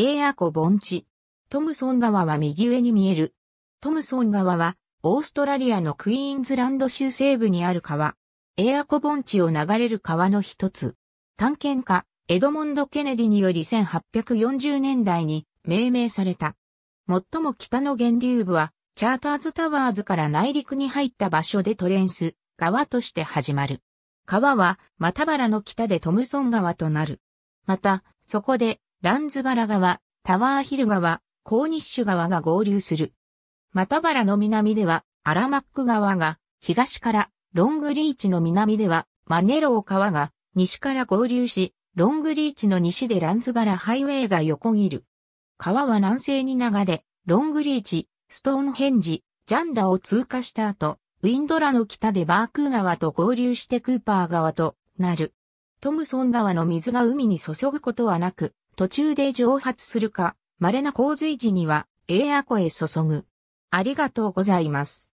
エーアコ盆地。トムソン川は右上に見える。トムソン川は、オーストラリアのクイーンズランド州西部にある川。エアコ盆地を流れる川の一つ。探検家、エドモンド・ケネディにより1840年代に命名された。最も北の源流部は、チャーターズタワーズから内陸に入った場所でトレンス、川として始まる。川は、マタバラの北でトムソン川となる。また、そこで、ランズバラ川、タワーヒル川、コーニッシュ川が合流する。マタバラの南では、アラマック川が、東から、ロングリーチの南では、マネロー川が、西から合流し、ロングリーチの西でランズバラハイウェイが横切る。川は南西に流れ、ロングリーチ、ストーンヘンジ、ジャンダを通過した後、ウィンドラの北でバークー川と合流してクーパー川となる。トムソン川の水が海に注ぐことはなく、途中で蒸発するか、稀な洪水時には、エアコへ注ぐ。ありがとうございます。